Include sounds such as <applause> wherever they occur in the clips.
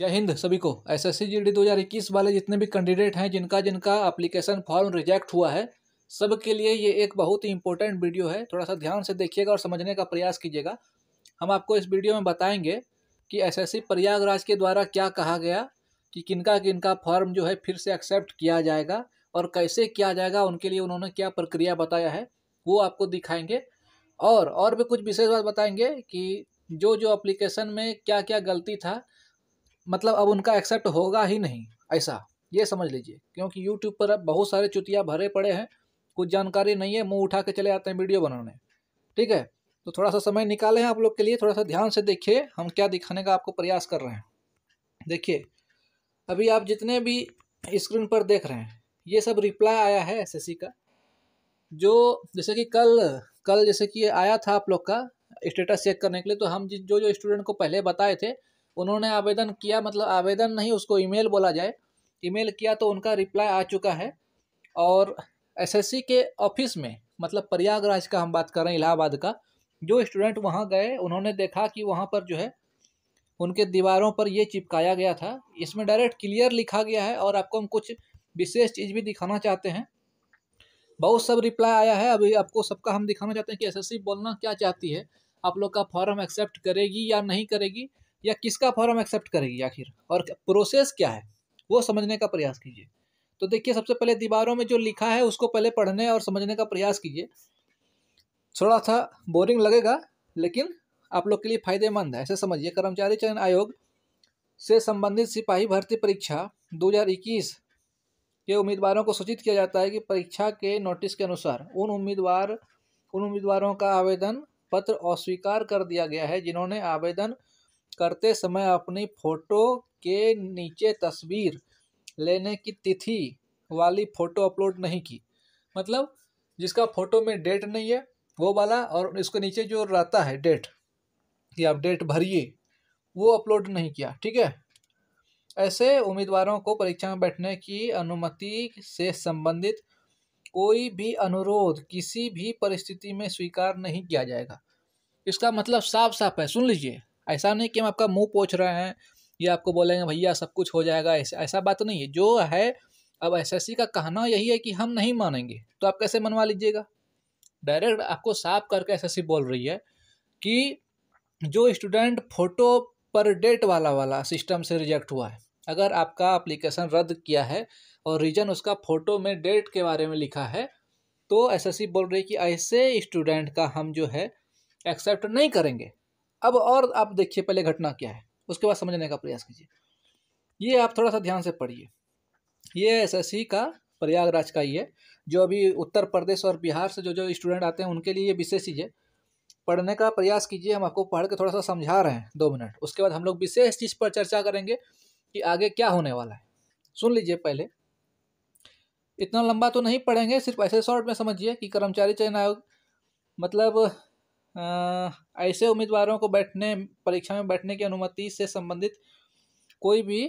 जय हिंद सभी को एस एस सी वाले जितने भी कैंडिडेट हैं जिनका जिनका अप्लीकेशन फॉर्म रिजेक्ट हुआ है सब के लिए ये एक बहुत ही इंपॉर्टेंट वीडियो है थोड़ा सा ध्यान से देखिएगा और समझने का प्रयास कीजिएगा हम आपको इस वीडियो में बताएंगे कि एसएससी प्रयागराज के द्वारा क्या कहा गया कि किनका किनका फॉर्म जो है फिर से एक्सेप्ट किया जाएगा और कैसे किया जाएगा उनके लिए उन्होंने क्या प्रक्रिया बताया है वो आपको दिखाएंगे और और भी कुछ विशेष बात बताएंगे कि जो जो एप्लीकेशन में क्या क्या गलती था मतलब अब उनका एक्सेप्ट होगा ही नहीं ऐसा ये समझ लीजिए क्योंकि यूट्यूब पर अब बहुत सारे चुतिया भरे पड़े हैं कुछ जानकारी नहीं है मुंह उठा के चले आते हैं वीडियो बनाने ठीक है तो थोड़ा सा समय निकाले हैं आप लोग के लिए थोड़ा सा ध्यान से देखिए हम क्या दिखाने का आपको प्रयास कर रहे हैं देखिए अभी आप जितने भी स्क्रीन पर देख रहे हैं ये सब रिप्लाई आया है एस का जो जैसे कि कल कल जैसे कि आया था आप लोग का स्टेटस चेक करने के लिए तो हम जो जो स्टूडेंट को पहले बताए थे उन्होंने आवेदन किया मतलब आवेदन नहीं उसको ईमेल बोला जाए ईमेल किया तो उनका रिप्लाई आ चुका है और एसएससी के ऑफिस में मतलब प्रयागराज का हम बात कर रहे हैं इलाहाबाद का जो स्टूडेंट वहाँ गए उन्होंने देखा कि वहाँ पर जो है उनके दीवारों पर ये चिपकाया गया था इसमें डायरेक्ट क्लियर लिखा गया है और आपको हम कुछ विशेष चीज़ भी दिखाना चाहते हैं बहुत सब रिप्लाई आया है अभी आपको सबका हम दिखाना चाहते हैं कि एसएससी बोलना क्या चाहती है आप लोग का फॉर्म एक्सेप्ट करेगी या नहीं करेगी या किसका फॉर्म एक्सेप्ट करेगी आखिर और प्रोसेस क्या है वो समझने का प्रयास कीजिए तो देखिए सबसे पहले दीवारों में जो लिखा है उसको पहले पढ़ने और समझने का प्रयास कीजिए थोड़ा सा बोरिंग लगेगा लेकिन आप लोग के लिए फायदेमंद है ऐसे समझिए कर्मचारी चयन आयोग से संबंधित सिपाही भर्ती परीक्षा 2021 के उम्मीदवारों को सूचित किया जाता है कि परीक्षा के नोटिस के अनुसार उन उम्मीदवार उन उम्मीदवारों का आवेदन पत्र अस्वीकार कर दिया गया है जिन्होंने आवेदन करते समय अपनी फ़ोटो के नीचे तस्वीर लेने की तिथि वाली फ़ोटो अपलोड नहीं की मतलब जिसका फ़ोटो में डेट नहीं है वो वाला और इसके नीचे जो रहता है डेट कि आप डेट भरिए वो अपलोड नहीं किया ठीक है ऐसे उम्मीदवारों को परीक्षा में बैठने की अनुमति से संबंधित कोई भी अनुरोध किसी भी परिस्थिति में स्वीकार नहीं किया जाएगा इसका मतलब साफ साफ है सुन लीजिए ऐसा नहीं कि हम आपका मुंह पोछ रहे हैं या आपको बोलेंगे भैया सब कुछ हो जाएगा ऐसा ऐसा बात तो नहीं है जो है अब एसएससी का कहना यही है कि हम नहीं मानेंगे तो आप कैसे मनवा लीजिएगा डायरेक्ट आपको साफ करके एस बोल रही है कि जो स्टूडेंट फोटो पर डेट वाला वाला सिस्टम से रिजेक्ट हुआ है अगर आपका अप्लीकेशन रद्द किया है और रीजन उसका फ़ोटो में डेट के बारे में लिखा है तो एसएससी बोल रही है कि ऐसे स्टूडेंट का हम जो है एक्सेप्ट नहीं करेंगे अब और आप देखिए पहले घटना क्या है उसके बाद समझने का प्रयास कीजिए ये आप थोड़ा सा ध्यान से पढ़िए ये सी का प्रयागराज का ही है जो अभी उत्तर प्रदेश और बिहार से जो जो स्टूडेंट आते हैं उनके लिए ये विशेष चीज़ है पढ़ने का प्रयास कीजिए हम आपको पढ़ के थोड़ा सा समझा रहे हैं दो मिनट उसके बाद हम लोग विशेष चीज़ पर चर्चा करेंगे कि आगे क्या होने वाला है सुन लीजिए पहले इतना लंबा तो नहीं पढ़ेंगे सिर्फ ऐसे शॉर्ट में समझिए कि कर्मचारी चयन आयोग मतलब ऐसे उम्मीदवारों को बैठने परीक्षा में बैठने की अनुमति से संबंधित कोई भी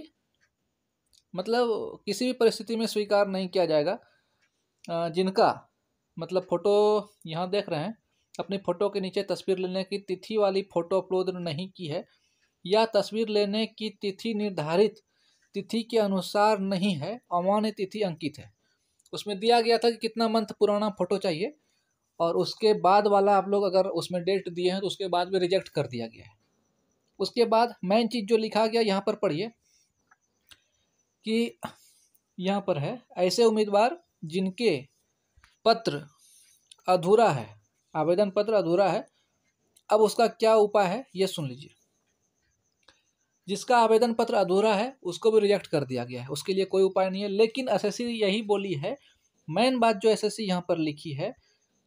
मतलब किसी भी परिस्थिति में स्वीकार नहीं किया जाएगा जिनका मतलब फ़ोटो यहाँ देख रहे हैं अपनी फ़ोटो के नीचे तस्वीर लेने की तिथि वाली फ़ोटो अपलोड नहीं की है या तस्वीर लेने की तिथि निर्धारित तिथि के अनुसार नहीं है अमान्य तिथि अंकित है उसमें दिया गया था कि कितना मंथ पुराना फ़ोटो चाहिए और उसके बाद वाला आप लोग अगर उसमें डेट दिए हैं तो उसके बाद भी रिजेक्ट कर दिया गया है उसके बाद मेन चीज़ जो लिखा गया यहाँ पर पढ़िए कि यहाँ पर है ऐसे उम्मीदवार जिनके पत्र अधूरा है आवेदन पत्र अधूरा है अब उसका क्या उपाय है ये सुन लीजिए जिसका आवेदन पत्र अधूरा है उसको भी रिजेक्ट कर दिया गया है उसके लिए कोई उपाय नहीं है लेकिन एसएससी यही बोली है मेन बात जो एसएससी यहाँ पर लिखी है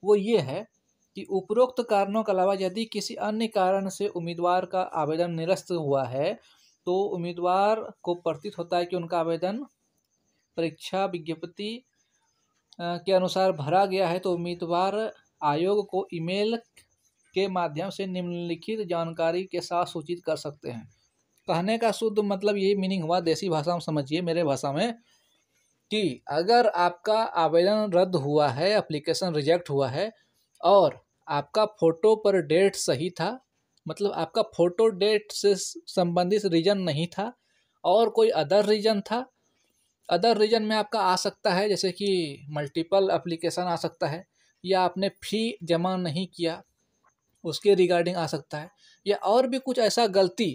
वो ये है कि उपरोक्त कारणों के अलावा यदि किसी अन्य कारण से उम्मीदवार का आवेदन निरस्त हुआ है तो उम्मीदवार को प्रतीत होता है कि उनका आवेदन परीक्षा विज्ञप्ति के अनुसार भरा गया है तो उम्मीदवार आयोग को ईमेल के माध्यम से निम्नलिखित जानकारी के साथ सूचित कर सकते हैं कहने का शुद्ध मतलब यही मीनिंग हुआ देसी भाषा में समझिए मेरे भाषा में कि अगर आपका आवेदन रद्द हुआ है एप्लीकेशन रिजेक्ट हुआ है और आपका फ़ोटो पर डेट सही था मतलब आपका फ़ोटो डेट से संबंधित रीज़न नहीं था और कोई अदर रीज़न था अदर रीज़न में आपका आ सकता है जैसे कि मल्टीपल एप्लीकेशन आ सकता है या आपने फ़ी जमा नहीं किया उसके रिगार्डिंग आ सकता है या और भी कुछ ऐसा गलती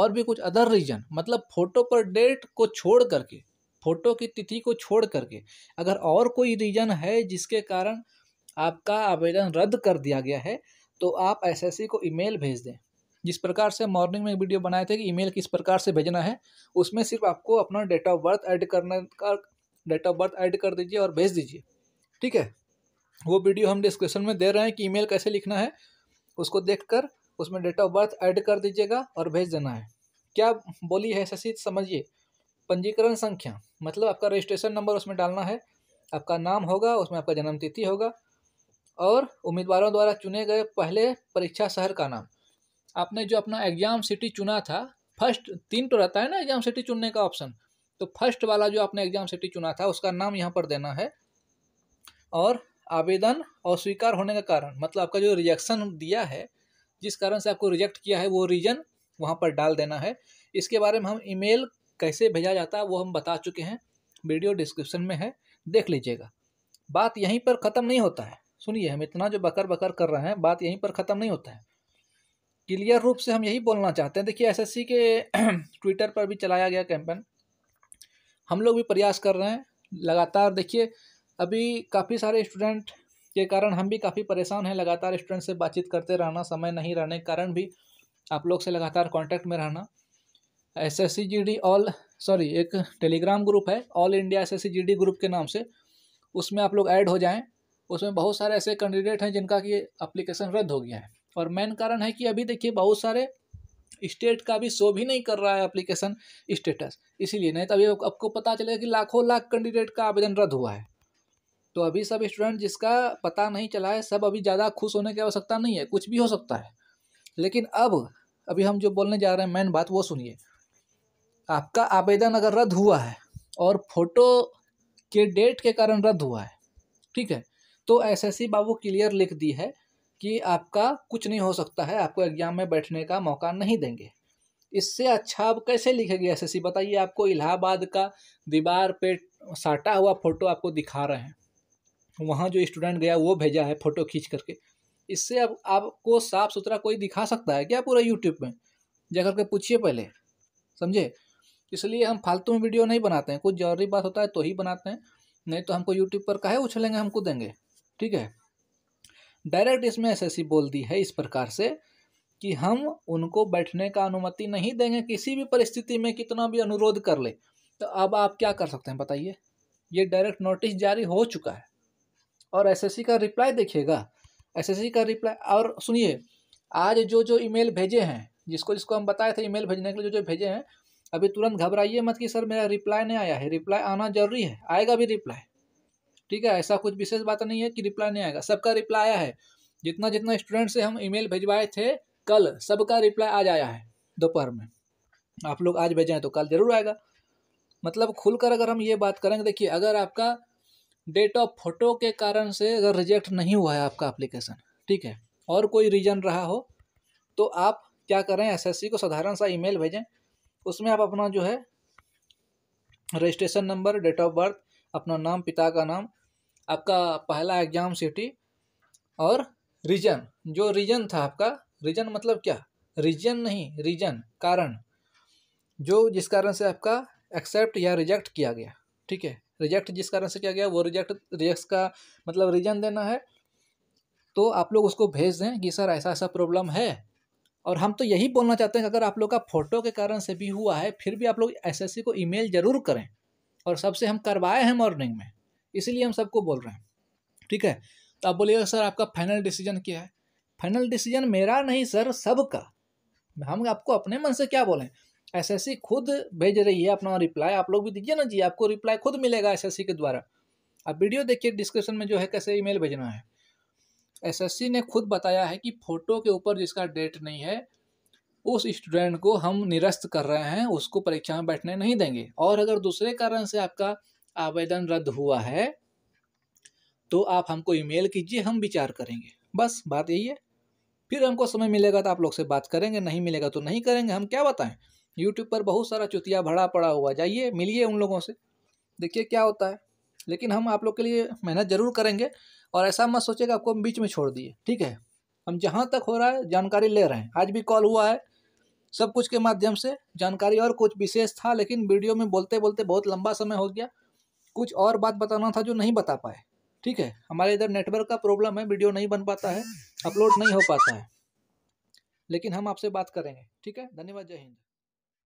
और भी कुछ अदर रीज़न मतलब फ़ोटो पर डेट को छोड़ करके फोटो की तिथि को छोड़ करके अगर और कोई रीज़न है जिसके कारण आपका आवेदन रद्द कर दिया गया है तो आप एसएससी को ईमेल भेज दें जिस प्रकार से मॉर्निंग में वीडियो बनाए थे कि ईमेल किस प्रकार से भेजना है उसमें सिर्फ आपको अपना डेट ऑफ बर्थ ऐड करने का डेट ऑफ बर्थ ऐड कर दीजिए और भेज दीजिए ठीक है वो वीडियो हम डिस्क्रिप्शन में दे रहे हैं कि ईमेल कैसे लिखना है उसको कर उसमें डेट ऑफ बर्थ ऐड कर दीजिएगा और भेज देना है क्या बोली है एस समझिए पंजीकरण संख्या मतलब आपका रजिस्ट्रेशन नंबर उसमें डालना है आपका नाम होगा उसमें आपका जन्म तिथि होगा और उम्मीदवारों द्वारा चुने गए पहले परीक्षा शहर का नाम आपने जो अपना एग्ज़ाम सिटी चुना था फर्स्ट तीन तो रहता है ना एग्ज़ाम सिटी चुनने का ऑप्शन तो फर्स्ट वाला जो आपने एग्ज़ाम सिटी चुना था उसका नाम यहाँ पर देना है और आवेदन अस्वीकार होने का कारण मतलब आपका जो रिजेक्शन दिया है जिस कारण से आपको रिजेक्ट किया है वो रीज़न वहाँ पर डाल देना है इसके बारे में हम ईमेल कैसे भेजा जाता है वो हम बता चुके हैं वीडियो डिस्क्रिप्शन में है देख लीजिएगा बात यहीं पर ख़त्म नहीं होता है सुनिए हम इतना जो बकर बकर कर रहे हैं बात यहीं पर ख़त्म नहीं होता है क्लियर रूप से हम यही बोलना चाहते हैं देखिए एसएससी के ट्विटर <clears throat> पर भी चलाया गया कैंपेन हम लोग भी प्रयास कर रहे हैं लगातार देखिए अभी काफ़ी सारे स्टूडेंट के कारण हम भी काफ़ी परेशान हैं लगातार स्टूडेंट से बातचीत करते रहना समय नहीं रहने के कारण भी आप लोग से लगातार कांटेक्ट में रहना S S C G D all sorry एक टेलीग्राम ग्रुप है all India S S C G D group के नाम से उसमें आप लोग ऐड हो जाएं उसमें बहुत सारे ऐसे कैंडिडेट हैं जिनका कि अप्लीकेशन रद्द हो गया है और मेन कारण है कि अभी देखिए बहुत सारे स्टेट का भी शो भी नहीं कर रहा है अप्लीकेशन स्टेटस इसीलिए नहीं तो अभी आपको पता चलेगा कि लाखों लाख कैंडिडेट का आवेदन रद्द हुआ है तो अभी सब स्टूडेंट जिसका पता नहीं चला है सब अभी ज़्यादा खुश होने की आवश्यकता नहीं है कुछ भी हो सकता है लेकिन अब अभी हम जो बोलने जा रहे हैं मेन बात वो सुनिए आपका आवेदन अगर रद्द हुआ है और फोटो के डेट के कारण रद्द हुआ है ठीक है तो एसएससी बाबू क्लियर लिख दी है कि आपका कुछ नहीं हो सकता है आपको एग्ज़ाम में बैठने का मौका नहीं देंगे इससे अच्छा अब कैसे लिखेगी एसएससी बताइए आपको इलाहाबाद का दीवार पे साटा हुआ फ़ोटो आपको दिखा रहे हैं वहाँ जो स्टूडेंट गया वो भेजा है फ़ोटो खींच करके इससे अब आपको साफ़ सुथरा कोई दिखा सकता है क्या पूरा यूट्यूब में जा करके पूछिए पहले समझे इसलिए हम फालतू में वीडियो नहीं बनाते हैं कुछ जरूरी बात होता है तो ही बनाते हैं नहीं तो हमको यूट्यूब पर कहे उछलेंगे हमको देंगे ठीक है डायरेक्ट इसमें एस बोल दी है इस प्रकार से कि हम उनको बैठने का अनुमति नहीं देंगे किसी भी परिस्थिति में कितना भी अनुरोध कर ले तो अब आप क्या कर सकते हैं बताइए ये डायरेक्ट नोटिस जारी हो चुका है और एसएससी का रिप्लाई देखिएगा एसएससी का रिप्लाई और सुनिए आज जो जो ईमेल भेजे हैं जिसको जिसको हम बताए थे ईमेल भेजने के लिए जो जो भेजे हैं अभी तुरंत घबराइए मत कि सर मेरा रिप्लाई नहीं आया है रिप्लाई आना जरूरी है आएगा भी रिप्लाई ठीक है ऐसा कुछ विशेष बात नहीं है कि रिप्लाई नहीं आएगा सबका रिप्लाई आया है जितना जितना स्टूडेंट से हम ईमेल भेजवाए थे कल सबका रिप्लाई आज आया है दोपहर में आप लोग आज भेजें तो कल जरूर आएगा मतलब खुलकर अगर हम ये बात करेंगे देखिए अगर आपका डेट ऑफ फोटो के कारण से अगर रिजेक्ट नहीं हुआ है आपका एप्लीकेशन ठीक है और कोई रीज़न रहा हो तो आप क्या करें एसएससी को साधारण सा ईमेल भेजें उसमें आप अपना जो है registration number date of birth अपना नाम पिता का नाम आपका पहला एग्जाम सिटी और रीजन जो रीजन था आपका रीजन मतलब क्या रीजन नहीं रीजन कारण जो जिस कारण से आपका एक्सेप्ट या रिजेक्ट किया गया ठीक है रिजेक्ट जिस कारण से किया गया वो रिजेक्ट रिजेक्ट का मतलब रीजन देना है तो आप लोग उसको भेज दें कि सर ऐसा ऐसा प्रॉब्लम है और हम तो यही बोलना चाहते हैं कि अगर आप लोग का फ़ोटो के कारण से भी हुआ है फिर भी आप लोग सी को मेल ज़रूर करें और सबसे हम करवाए हैं मॉर्निंग में इसीलिए हम सबको बोल रहे हैं ठीक है तो आप बोलिएगा सर आपका फाइनल डिसीजन क्या है फाइनल डिसीजन मेरा नहीं सर सबका हम आपको अपने मन से क्या बोलें एसएससी खुद भेज रही है अपना रिप्लाई आप लोग भी दीजिए ना जी आपको रिप्लाई खुद मिलेगा एसएससी के द्वारा आप वीडियो देखिए डिस्क्रिप्शन में जो है कैसे ईमेल भेजना है एसएससी ने खुद बताया है कि फ़ोटो के ऊपर जिसका डेट नहीं है उस स्टूडेंट को हम निरस्त कर रहे हैं उसको परीक्षा में बैठने नहीं देंगे और अगर दूसरे कारण से आपका आवेदन रद्द हुआ है तो आप हमको ईमेल कीजिए हम विचार करेंगे बस बात यही है फिर हमको समय मिलेगा तो आप लोग से बात करेंगे नहीं मिलेगा तो नहीं करेंगे हम क्या बताएं यूट्यूब पर बहुत सारा चुतिया भरा पड़ा हुआ जाइए मिलिए उन लोगों से देखिए क्या होता है लेकिन हम आप लोग के लिए मेहनत ज़रूर करेंगे और ऐसा मत सोचे कि आपको हम बीच में छोड़ दिए ठीक है हम जहाँ तक हो रहा है जानकारी ले रहे हैं आज भी कॉल हुआ है सब कुछ के माध्यम से जानकारी और कुछ विशेष था लेकिन वीडियो में बोलते बोलते बहुत लंबा समय हो गया कुछ और बात बताना था जो नहीं बता पाए ठीक है हमारे इधर नेटवर्क का प्रॉब्लम है वीडियो नहीं बन पाता है अपलोड नहीं हो पाता है लेकिन हम आपसे बात करेंगे ठीक है धन्यवाद जय हिंद